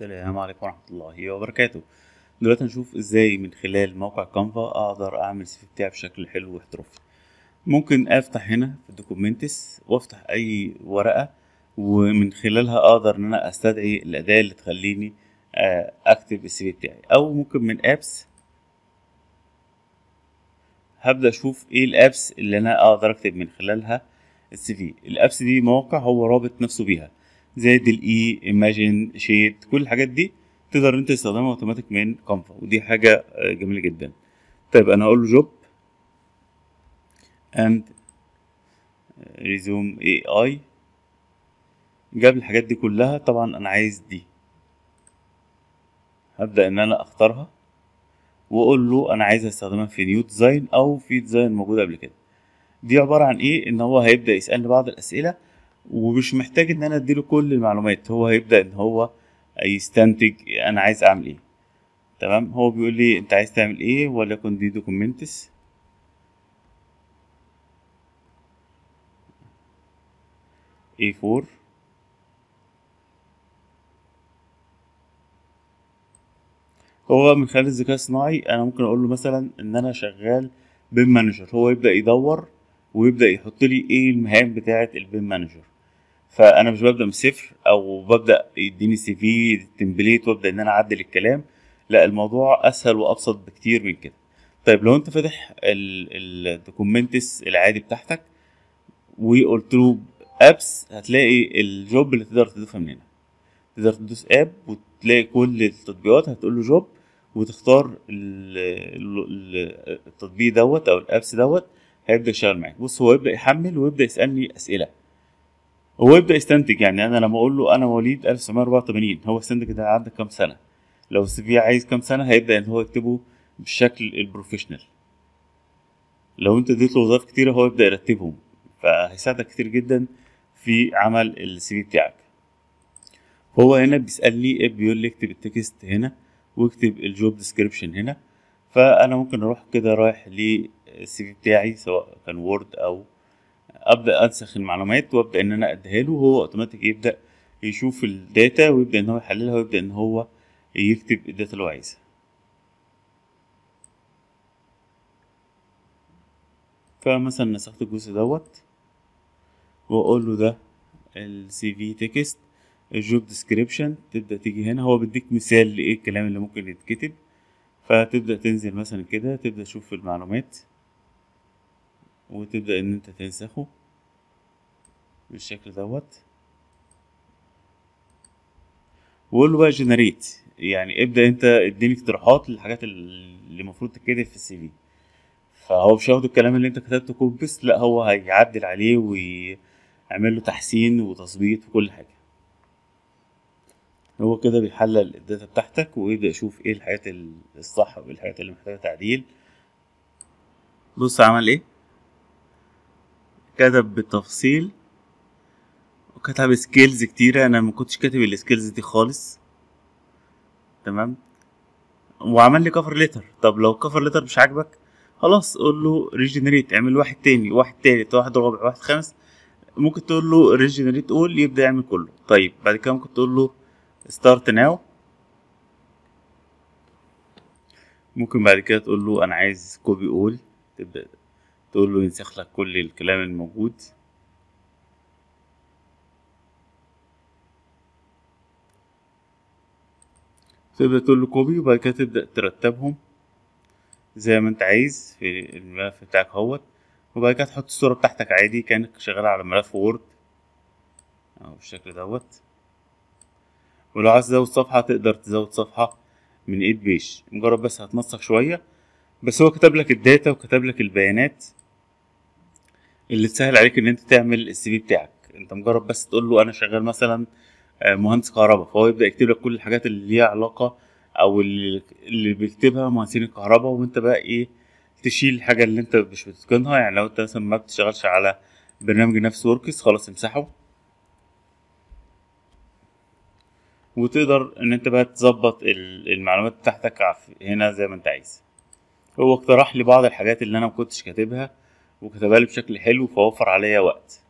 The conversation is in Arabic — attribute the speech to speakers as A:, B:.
A: السلام عليكم ورحمة الله وبركاته دلوقتي هنشوف ازاي من خلال موقع كانفا اقدر اعمل السي في بتاعي بشكل حلو واحترافي ممكن افتح هنا في الدوكيومنتس وافتح اي ورقة ومن خلالها اقدر ان انا استدعي الاداة اللي تخليني آه، اكتب السي في بتاعي او ممكن من ابس هبدا اشوف ايه الابس اللي انا اقدر اكتب من خلالها السي في الابس دي مواقع هو رابط نفسه بيها زائد الاي ايماجين شيت كل الحاجات دي تقدر انت تستخدمها اوتوماتيك من كانفا ودي حاجه آه، جميله جدا طيب انا هقول له جوب اند ريزوم اي اي جاب الحاجات دي كلها طبعا انا عايز دي هبدا ان انا اختارها واقول له انا عايز استخدمها في نيو ديزاين او في ديزاين موجود قبل كده دي عباره عن ايه ان هو هيبدا يسالني بعض الاسئله ومش محتاج ان انا اديله كل المعلومات هو هيبدا ان هو يستنتج انا عايز اعمل ايه تمام هو بيقول لي انت عايز تعمل ايه وليكن دي دوكومنتس A4 هو من خلال الذكاء الصناعي انا ممكن اقول له مثلا ان انا شغال بيم مانجر هو يبدا يدور ويبدا يحط لي ايه المهام بتاعه البيم مانجر فانا مش ببدا من الصفر او ببدا يديني سي في تمبليت وابدا ان انا اعدل الكلام لا الموضوع اسهل وابسط بكتير من كده طيب لو انت فاتح الدوكيومنتس العادي بتاعتك وقلت له ابس هتلاقي الجوب اللي تقدر تضيفها من هنا تقدر تدوس اب وتلاقي كل التطبيقات هتقول له جوب وتختار التطبيق دوت او الابس دوت هيبدا يشتغل معاك بص هو يبدا يحمل ويبدا يسالني اسئله هو يبدا يستنتج يعني انا لما اقول له انا مواليد 1984 هو استنتج ده عندك كام سنه لو السي في عايز كام سنه هيبدا ان هو يكتبه بالشكل البروفيشنال لو انت اديت له وظائف كتيره هو يبدا يرتبهم فهيساعدك كتير جدا في عمل السي في بتاعك هو هنا بيسالني ايه بيقول لي اكتب التكست هنا واكتب الجوب ديسكريبشن هنا فانا ممكن اروح كده رايح للسي في بتاعي سواء كان وورد او ابدا انسخ المعلومات وابدا ان انا اديها له وهو اوتوماتيك يبدا يشوف الداتا ويبدا ان هو يحللها ويبدا ان هو يكتب الداتا اللي هو عايزها فمثلا نسخت الجزء دوت واقول له ده السي في تكست الجوب ديسكريبشن تبدا تيجي هنا هو بيديك مثال لايه الكلام اللي ممكن يتكتب فتبدا تنزل مثلا كده تبدا تشوف المعلومات وتبدأ إن أنت تنسخه بالشكل دوت وقوله بقى جنريت يعني ابدأ أنت اديني اقتراحات للحاجات اللي المفروض تتكتب في السي في فهو مش هياخد الكلام اللي أنت كتبته كوبس لا هو هيعدل عليه ويعمل له تحسين وتظبيط وكل حاجة هو كده بيحلل الداتا بتاعتك ويبدأ يشوف ايه الحاجات الصح وايه الحاجات اللي محتاجة تعديل بص عمل ايه كتب بالتفصيل وكتب سكيلز كتيرة انا ما كنتش كاتب السكيلز دي خالص تمام وعمل لي كفر ليتر طب لو الكفر ليتر مش عاجبك خلاص قول له ريجنريت اعمل واحد تاني واحد تالت واحد رابع واحد خامس ممكن تقول له ريجنريت اول يبدا يعمل كله طيب بعد كده ممكن تقول له ستارت ناو ممكن بعد كده تقول له انا عايز كوبي اول تبدا تقول له ينسخ لك كل الكلام الموجود تبدأ تقول له كوبي وبعد كده تبدأ ترتبهم زي ما انت عايز في الملف بتاعك اهوت وبعد كده تحط الصورة بتاعتك عادي كأنك شغال على ملف وورد أهو بالشكل دوت ولو عايز تزود صفحة تقدر تزود صفحة من ايد بيش مجرد بس هتنسق شوية بس هو كتب لك الداتا وكتب لك البيانات اللي تسهل عليك ان انت تعمل السي في بتاعك انت مجرد بس تقول له انا شغال مثلا آه، مهندس كهرباء فهو يبدا يكتب لك كل الحاجات اللي ليها علاقه او اللي بيكتبها مهندسين الكهرباء وانت بقى ايه تشيل الحاجه اللي انت مش بتتقنها يعني لو انت مثلا ما بتشتغلش على برنامج نفس وركس خلاص امسحه وتقدر ان انت بقى تظبط المعلومات بتاعتك هنا زي ما انت عايز هو اقترح لي بعض الحاجات اللي انا مكنتش كاتبها وكتبها لي بشكل حلو فوفر عليا وقت